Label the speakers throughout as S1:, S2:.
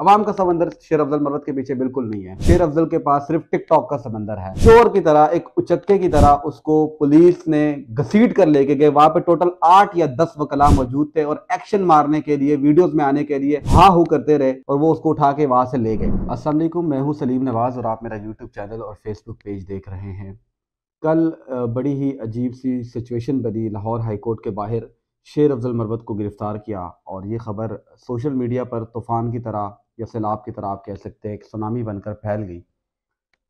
S1: अवाम का समंदर शेर अफजल मरवत के पीछे बिल्कुल नहीं है शेर अफजल के पास सिर्फ टिकटॉक का समंदर है चोर की तरह एक उचक्के की तरह उसको पुलिस ने घसीट कर लेके गए वहां पे टोटल आठ या दस वकला मौजूद थे और एक्शन मारने के लिए वीडियोस में आने के लिए हा हू करते रहे और वो उसको उठा के वहां से ले गए असल मैं हूँ सलीम नवाज और आप मेरा यूट्यूब चैनल और फेसबुक पेज देख रहे हैं कल बड़ी ही अजीब सी सिचुएशन बनी लाहौर हाईकोर्ट के बाहर शेर अफजल मरवत को गिरफ्तार किया और ये खबर सोशल मीडिया पर तूफान की तरह या सैलाब की तरह आप कह सकते हैं एक सुनामी बनकर फैल गई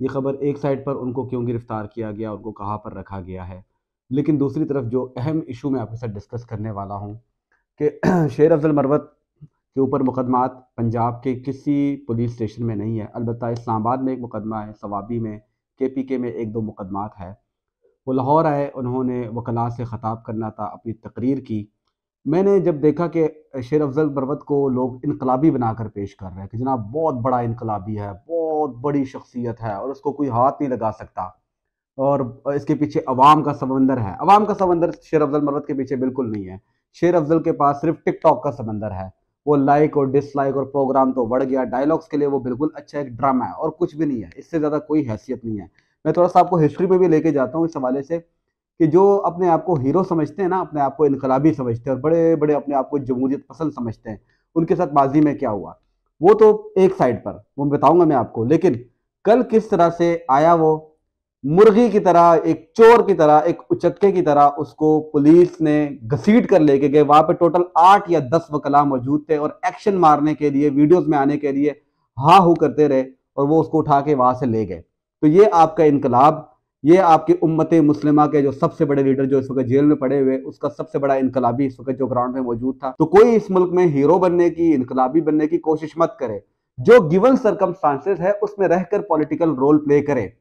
S1: ये खबर एक साइड पर उनको क्यों गिरफ्तार किया गया उनको कहाँ पर रखा गया है लेकिन दूसरी तरफ जो अहम इशू मैं आपके साथ डिस्कस करने वाला हूँ कि शेर अफजल मरवत के ऊपर मुकदमात पंजाब के किसी पुलिस स्टेशन में नहीं है अलबत् इस्लामाबाद में एक मुकदमा है सवाबी में के पी के में एक दो मुकदमात है वो लाहौर आए उन्होंने वकला से ख़ताब करना था अपनी तकरीर की मैंने जब देखा कि शेर अफजल बरवत को लोग इनकलाबी बनाकर पेश कर रहे हैं कि जनाब बहुत बड़ा इनकलाबी है बहुत बड़ी शख्सियत है और उसको कोई हाथ नहीं लगा सकता और इसके पीछे अवाम का समंदर है अवाम का समंदर शेर अफजल मरवत के पीछे बिल्कुल नहीं है शेर अफजल के पास सिर्फ टिकटॉक का समंदर है वो लाइक और डिसलाइक और प्रोग्राम तो बढ़ गया डायलॉग्स के लिए वो बिल्कुल अच्छा एक ड्रामा है और कुछ भी नहीं है इससे ज़्यादा कोई हैसियत नहीं है मैं थोड़ा सा आपको हिस्ट्री में भी लेके जाता हूँ इस हवाले से कि जो अपने आप को हीरो समझते हैं ना अपने आप को इनकलाबी समझते हैं और बड़े बड़े अपने आप को जमहूरियत पसंद समझते हैं उनके साथ माजी में क्या हुआ वो तो एक साइड पर वो बताऊंगा मैं आपको लेकिन कल किस तरह से आया वो मुर्गी की तरह एक चोर की तरह एक उचक्के की तरह उसको पुलिस ने घसीट कर लेके गए वहां पे टोटल आठ या दस वकला मौजूद थे और एक्शन मारने के लिए वीडियोस में आने के लिए हा हू करते रहे और वो उसको उठा के वहां से ले गए तो ये आपका इनकलाब ये आपकी उम्मत मुस्लिमा के जो सबसे बड़े लीडर जो इस वक्त जेल में पड़े हुए उसका सबसे बड़ा इनकलाबी इस वक्त जो ग्राउंड में मौजूद था तो कोई इस मुल्क में हीरो बनने की इनकलाबी बनने की कोशिश मत करे जो गिवन सरकम है उसमें रहकर पॉलिटिकल रोल प्ले करे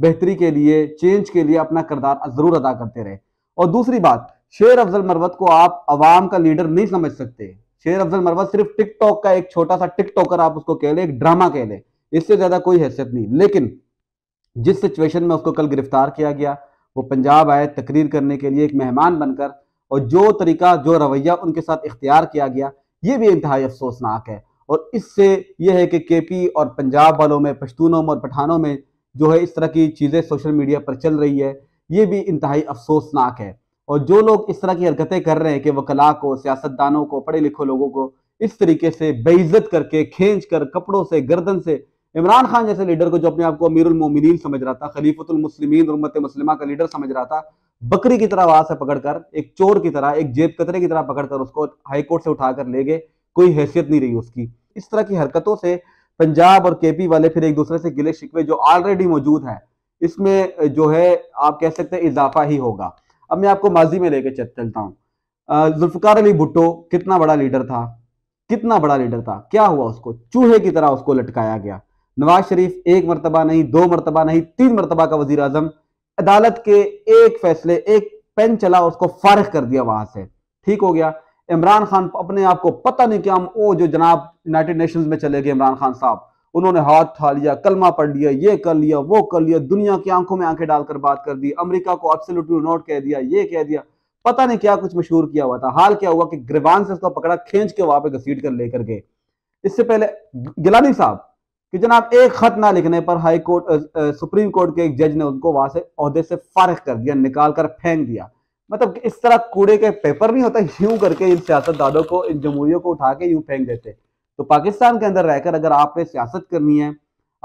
S1: बेहतरी के लिए चेंज के लिए अपना किरदार जरूर अदा करते रहे और दूसरी बात शेर अफजल मरवत को आप अवाम का लीडर नहीं समझ सकते शेर अफजल मरवत सिर्फ टिकटॉक का एक छोटा सा टिकटॉकर आप उसको कह ले एक ड्रामा कह ले इससे ज्यादा कोई हैसियत नहीं लेकिन जिस सिचुएशन में उसको कल गिरफ्तार किया गया वो पंजाब आए तकरीर करने के लिए एक मेहमान बनकर और जो तरीका जो रवैया उनके साथ इख्तियार किया गया ये भी इंतहाई अफसोसनाक है और इससे यह है कि के पी और पंजाब वालों में पश्तूनों में और पठानों में जो है इस तरह की चीज़ें सोशल मीडिया पर चल रही है ये भी इंतहाई अफसोसनाक है और जो लोग इस तरह की हरकतें कर रहे हैं कि वकला को सियासतदानों को पढ़े लिखे लोगों को इस तरीके से बेइज्जत करके खींच कर कपड़ों से गर्दन से इमरान खान जैसे लीडर को जो अपने आप को उलमोमिन समझ रहा था खलीफतुल उम्मत मुस्लिमा का लीडर समझ रहा था बकरी की तरह वहां से पकड़कर एक चोर की तरह एक जेब कतरे की तरह पकड़कर उसको हाईकोर्ट से उठाकर ले गए कोई हैसियत नहीं रही उसकी इस तरह की हरकतों से पंजाब और केपी वाले फिर एक दूसरे से गिले शिकवे जो ऑलरेडी मौजूद है इसमें जो है आप कह सकते हैं इजाफा ही होगा अब मैं आपको माजी में लेके चलता हूँ जुल्फकार अली भुट्टो कितना बड़ा लीडर था कितना बड़ा लीडर था क्या हुआ उसको चूहे की तरह उसको लटकाया गया नवाज शरीफ एक मरतबा नहीं दो मरतबा नहीं तीन मरतबा का वजीर अजम अदालत के एक फैसले एक पेन चला उसको फारग कर दिया वहां से ठीक हो गया इमरान खान अपने आप को पता नहीं क्या वो जो जनाब यूनाइटेड नेशन में चले गए इमरान खान साहब उन्होंने हाथ ठा लिया कलमा पढ़ लिया ये कर लिया वो कर लिया दुनिया की आंखों में आंखें डालकर बात कर दी अमेरिका को एब्सोल्युटली नोट कह दिया ये कह दिया पता नहीं क्या कुछ मशहूर किया हुआ था हाल क्या हुआ कि ग्रिवान से उसको पकड़ा खींच के वहां पे घसीट कर लेकर गए इससे पहले गिलानी साहब कि जनाब एक खत ना लिखने पर हाई कोर्ट सुप्रीम कोर्ट के एक जज ने उनको वहां से अहदे से फारिग कर दिया निकाल कर फेंक दिया मतलब इस तरह कूड़े के पेपर नहीं होता यूं करके इन सियासतदानों को इन जमहूरियों को उठा के यूं फेंक देते तो पाकिस्तान के अंदर रहकर अगर आपने सियासत करनी है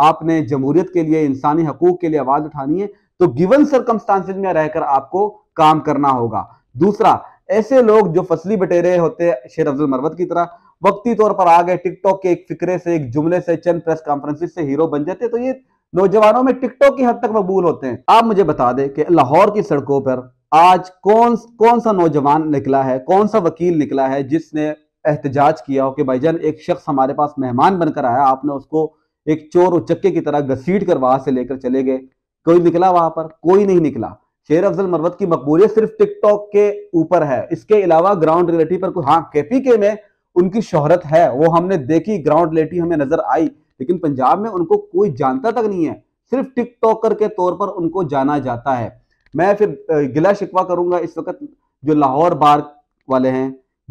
S1: आपने जमहूरियत के लिए इंसानी हकूक के लिए आवाज उठानी है तो गिवन सरकमस्टांसिस में रहकर आपको काम करना होगा दूसरा ऐसे लोग जो फसली बटेरे होते हैं शेर अफजल मरवत की तरह वक्ती तौर पर आ गए टिकटॉक के एक फिक्रे से एक जुमले से चंद प्रेस कॉन्फ्रेंसिस से हीरो बन जाते तो ये नौजवानों में टिकटॉक की हद तक मकबूल होते हैं आप मुझे बता दें कि लाहौर की सड़कों पर आज कौन कौन सा नौजवान निकला है कौन सा वकील निकला है जिसने एहतजाज किया हो कि भाईजान एक शख्स हमारे पास मेहमान बनकर आया आपने उसको एक चोर उचक्के की तरह घसीट कर वहां से लेकर चले गए कोई निकला वहां पर कोई नहीं निकला शेर अफजल मरवत की मकबूलियत सिर्फ टिकटॉक के ऊपर है इसके अलावा ग्राउंड रियलिटी पर कोई हाँ के में उनकी शोहरत है वो हमने देखी ग्राउंड लेटी हमें नजर आई लेकिन पंजाब में उनको कोई जानता तक नहीं है सिर्फ टिकटॉकर के तौर पर उनको जाना जाता है मैं फिर गिला शिकवा करूंगा इस वक्त जो लाहौर बार वाले हैं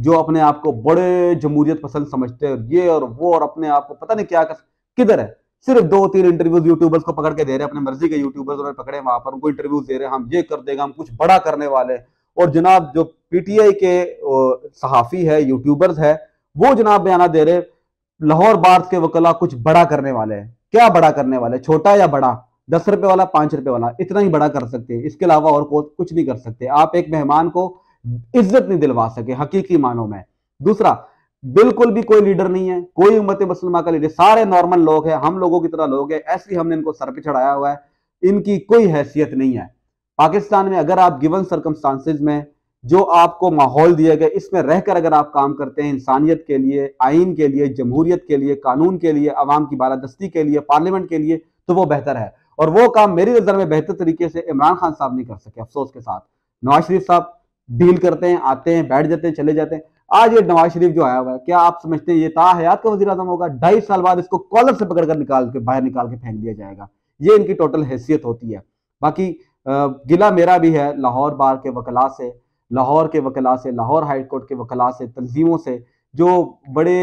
S1: जो अपने आप को बड़े जमहूरियत पसंद समझते हैं ये और वो और अपने आप को पता नहीं क्या किधर है सिर्फ दो तीन इंटरव्यूज यूट्यूबर्स को पकड़ के दे रहे हैं अपने मर्जी के यूट्यूबर्स उन्हें पकड़े वहां पर उनको इंटरव्यूज दे रहे हैं हम ये कर देगा हम कुछ बड़ा करने वाले और जनाब जो पीटीआई के सहाफ़ी है यूट्यूबर्स है वो जनाब बयाना दे रहे लाहौर बार्स के वकला कुछ बड़ा करने वाले हैं क्या बड़ा करने वाले छोटा या बड़ा दस रुपए वाला पांच रुपए वाला इतना ही बड़ा कर सकते हैं इसके अलावा और कुछ नहीं कर सकते आप एक मेहमान को इज्जत नहीं दिलवा सके हकीकी मानों में दूसरा बिल्कुल भी कोई लीडर नहीं है कोई उम्मत मुसलमान का लीडर सारे नॉर्मल लोग हैं हम लोगों की तरह लोग हैं ऐसे हमने इनको सर पे चढ़ाया हुआ है इनकी कोई हैसियत नहीं है पाकिस्तान में अगर आप गिवन सरकमस्टांसिस में जो आपको माहौल दिया गया इसमें रहकर अगर आप काम करते हैं इंसानियत के लिए आइन के लिए जमहूरियत के लिए कानून के लिए आवाम की बालादस्ती के लिए पार्लियामेंट के लिए तो वो बेहतर है और वो काम मेरी नज़र में बेहतर तरीके से इमरान खान साहब नहीं कर सके अफसोस के साथ नवाज शरीफ साहब डील करते हैं आते हैं बैठ जाते हैं चले जाते हैं आज ये नवाज शरीफ जो आया हुआ है क्या आप समझते हैं ये ता हयात का वजी अजम होगा ढाई साल बाद इसको कॉलर से पकड़कर निकाल के बाहर निकाल के फेंक दिया जाएगा ये इनकी टोटल हैसियत होती है बाकी गिला मेरा भी है लाहौर बार के वकला से लाहौर के वकला से लाहौर हाई कोर्ट के वकला से तंजीमों से जो बड़े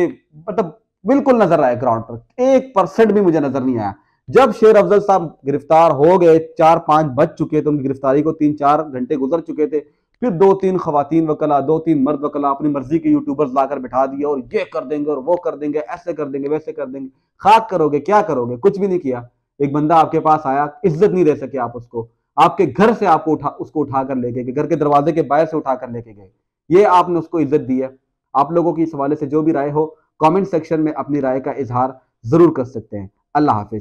S1: मतलब बिल्कुल नजर आए ग्राउंड पर एक परसेंट भी मुझे नजर नहीं आया जब शेर अफजल साहब गिरफ्तार हो गए चार पांच बज चुके थे तो उनकी गिरफ्तारी को तीन चार घंटे गुजर चुके थे फिर दो तीन खातन वकला दो तीन मर्द वकला अपनी मर्जी के यूट्यूबर्स लाकर बैठा दिए और ये कर देंगे और वो कर देंगे ऐसे कर देंगे वैसे कर देंगे खाक करोगे क्या करोगे कुछ भी नहीं किया एक बंदा आपके पास आया इज्जत नहीं दे सके आप उसको आपके घर से आपको उठा उसको उठा कर लेके गए घर के दरवाजे के बाहर से उठा कर लेके गए ये आपने उसको इज्जत दी है आप लोगों की इस हवाले से जो भी राय हो कमेंट सेक्शन में अपनी राय का इजहार जरूर कर सकते हैं अल्लाह हाफिज